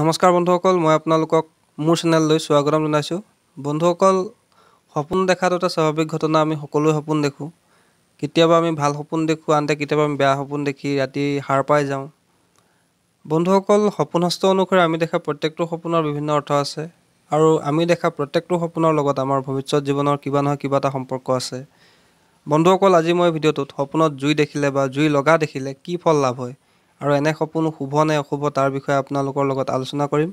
নমস্কাৰ বন্ধুসকল মই আপোনালোকক মোৰ চেনেললৈ স্বাগতম জনাইছোঁ বন্ধুসকল সপোন দেখাটো এটা স্বাভাৱিক ঘটনা আমি সকলোৱে সপোন দেখোঁ কেতিয়াবা আমি ভাল সপোন দেখোঁ আনহাতে কেতিয়াবা আমি বেয়া সপোন দেখি ৰাতি সাৰ পাই যাওঁ বন্ধুসকল সপোন হস্ত অনুসৰি আমি দেখা প্ৰত্যেকটো সপোনৰ বিভিন্ন অৰ্থ আছে আৰু আমি দেখা প্ৰত্যেকটো সপোনৰ লগত আমাৰ ভৱিষ্যত জীৱনৰ কিবা নহয় কিবা এটা সম্পৰ্ক আছে বন্ধুসকল আজি মই ভিডিঅ'টোত সপোনত জুই দেখিলে বা জুই লগা দেখিলে কি ফল লাভ হয় আৰু এনে সপোন শুভ নে অশুভ তাৰ বিষয়ে আপোনালোকৰ লগত আলোচনা কৰিম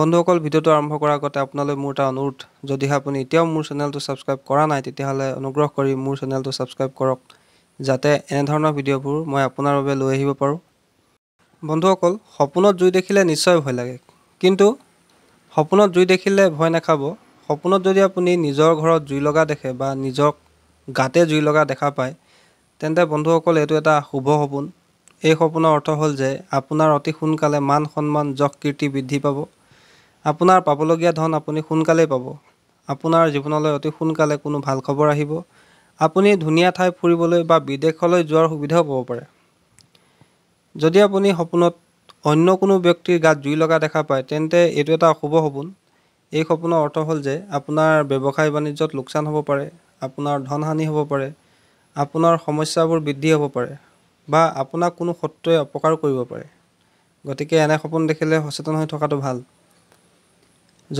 বন্ধুসকল ভিডিঅ'টো আৰম্ভ কৰাৰ আগতে আপোনালৈ মোৰ এটা অনুৰোধ যদিহে আপুনি এতিয়াও মোৰ চেনেলটো ছাবস্ক্ৰাইব কৰা নাই তেতিয়াহ'লে অনুগ্ৰহ কৰি মোৰ চেনেলটো ছাবস্ক্ৰাইব কৰক যাতে এনেধৰণৰ ভিডিঅ'বোৰ মই আপোনাৰ বাবে লৈ আহিব পাৰোঁ বন্ধুসকল সপোনত জুই দেখিলে নিশ্চয় ভয় লাগে কিন্তু সপোনত জুই দেখিলে ভয় নাখাব সপোনত যদি আপুনি নিজৰ ঘৰত জুই লগা দেখে বা নিজক গাতে জুই লগা দেখা পায় তেন্তে বন্ধুসকল এইটো এটা শুভ সপোন এই সপোনৰ অৰ্থ হ'ল যে আপোনাৰ অতি সোনকালে মান সন্মান যশ কীৰ্তি বৃদ্ধি পাব আপোনাৰ পাবলগীয়া ধন আপুনি সোনকালেই পাব আপোনাৰ জীৱনলৈ অতি সোনকালে কোনো ভাল খবৰ আহিব আপুনি ধুনীয়া ঠাই ফুৰিবলৈ বা বিদেশলৈ যোৱাৰ সুবিধাও পাব পাৰে যদি আপুনি সপোনত অন্য কোনো ব্যক্তিৰ গাত জুই লগা দেখা পায় তেন্তে এইটো এটা অশুভ সপোন এই সপোনৰ অৰ্থ হ'ল যে আপোনাৰ ব্যৱসায় বাণিজ্যত লোকচান হ'ব পাৰে আপোনাৰ ধনহানি হ'ব পাৰে আপোনাৰ সমস্যাবোৰ বৃদ্ধি হ'ব পাৰে বা আপোনাক কোনো শত্ৰুৱে অপকাৰ কৰিব পাৰে গতিকে এনে সপোন দেখিলে সচেতন হৈ থকাটো ভাল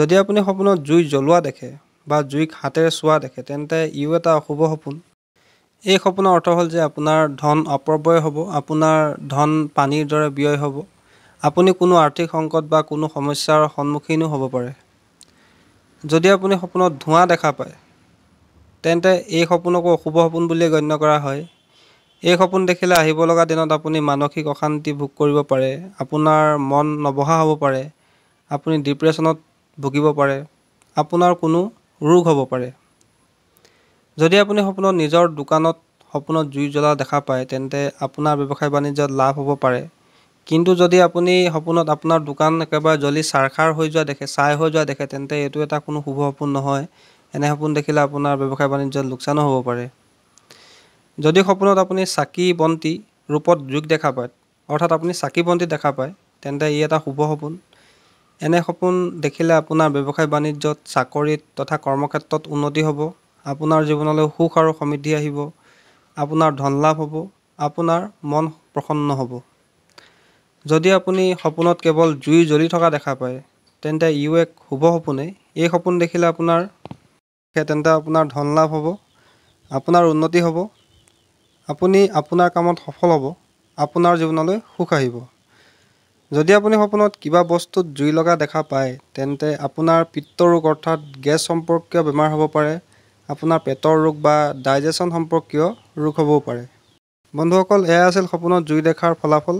যদি আপুনি সপোনত জুই জ্বলোৱা দেখে বা জুইক হাতেৰে চোৱা দেখে তেন্তে ইও এটা অশুভ সপোন এই সপোনৰ অৰ্থ হ'ল যে আপোনাৰ ধন অপব্যয় হ'ব আপোনাৰ ধন পানীৰ দৰে ব্যয় হ'ব আপুনি কোনো আৰ্থিক সংকট বা কোনো সমস্যাৰ সন্মুখীনো হ'ব পাৰে যদি আপুনি সপোনত ধোঁৱা দেখা পায় তেন্তে এই সপোনকো অশুভ সপোন বুলিয়ে গণ্য কৰা হয় এই সপোন দেখিলে আহিব লগা দিনত আপুনি মানসিক অশান্তি ভোগ কৰিব পাৰে আপোনাৰ মন নবহা হ'ব পাৰে আপুনি ডিপ্ৰেশ্যনত ভুগিব পাৰে আপোনাৰ কোনো ৰোগ হ'ব পাৰে যদি আপুনি সপোনত নিজৰ দোকানত সপোনত জুই জ্বলা দেখা পায় তেন্তে আপোনাৰ ব্যৱসায় বাণিজ্যত লাভ হ'ব পাৰে কিন্তু যদি আপুনি সপোনত আপোনাৰ দোকান একেবাৰে জ্বলি চাৰখাৰ হৈ যোৱা দেখে চাই হৈ যোৱা দেখে তেন্তে এইটো এটা কোনো শুভ সপোন নহয় এনে সপোন দেখিলে আপোনাৰ ব্যৱসায় বাণিজ্যত লোকচানো হ'ব পাৰে যদি সপোনত আপুনি চাকি বন্তি ৰূপত যোগ দেখা পায় অৰ্থাৎ আপুনি চাকি বন্তি দেখা পায় তেন্তে ই এটা শুভ সপোন এনে সপোন দেখিলে আপোনাৰ ব্যৱসায় বাণিজ্যত চাকৰিত তথা কৰ্মক্ষেত্ৰত উন্নতি হ'ব আপোনাৰ জীৱনলৈ সুখ আৰু সমৃদ্ধি আহিব আপোনাৰ ধন লাভ হ'ব আপোনাৰ মন প্ৰসন্ন হ'ব যদি আপুনি সপোনত কেৱল জুই জ্বলি থকা দেখা পায় তেন্তে ইও এক শুভ সপোনেই এই সপোন দেখিলে আপোনাৰ তেন্তে আপোনাৰ ধন লাভ হ'ব আপোনাৰ উন্নতি হ'ব আপুনি আপোনাৰ কামত সফল হ'ব আপোনাৰ জীৱনলৈ সুখ আহিব যদি আপুনি সপোনত কিবা বস্তুত জুই লগা দেখা পায় তেন্তে আপোনাৰ পিত্তৰোগ অৰ্থাৎ গেছ সম্পৰ্কীয় বেমাৰ হ'ব পাৰে আপোনাৰ পেটৰ ৰোগ বা ডাইজেশ্যন সম্পৰ্কীয় ৰোগ হ'বও পাৰে বন্ধুসকল এয়া আছিল সপোনত জুই দেখাৰ ফলাফল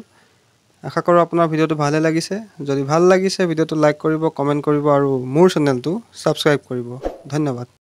আশা কৰোঁ আপোনাৰ ভিডিঅ'টো ভালে লাগিছে যদি ভাল লাগিছে ভিডিঅ'টো লাইক কৰিব কমেণ্ট কৰিব আৰু মোৰ চেনেলটো ছাবস্ক্ৰাইব কৰিব ধন্যবাদ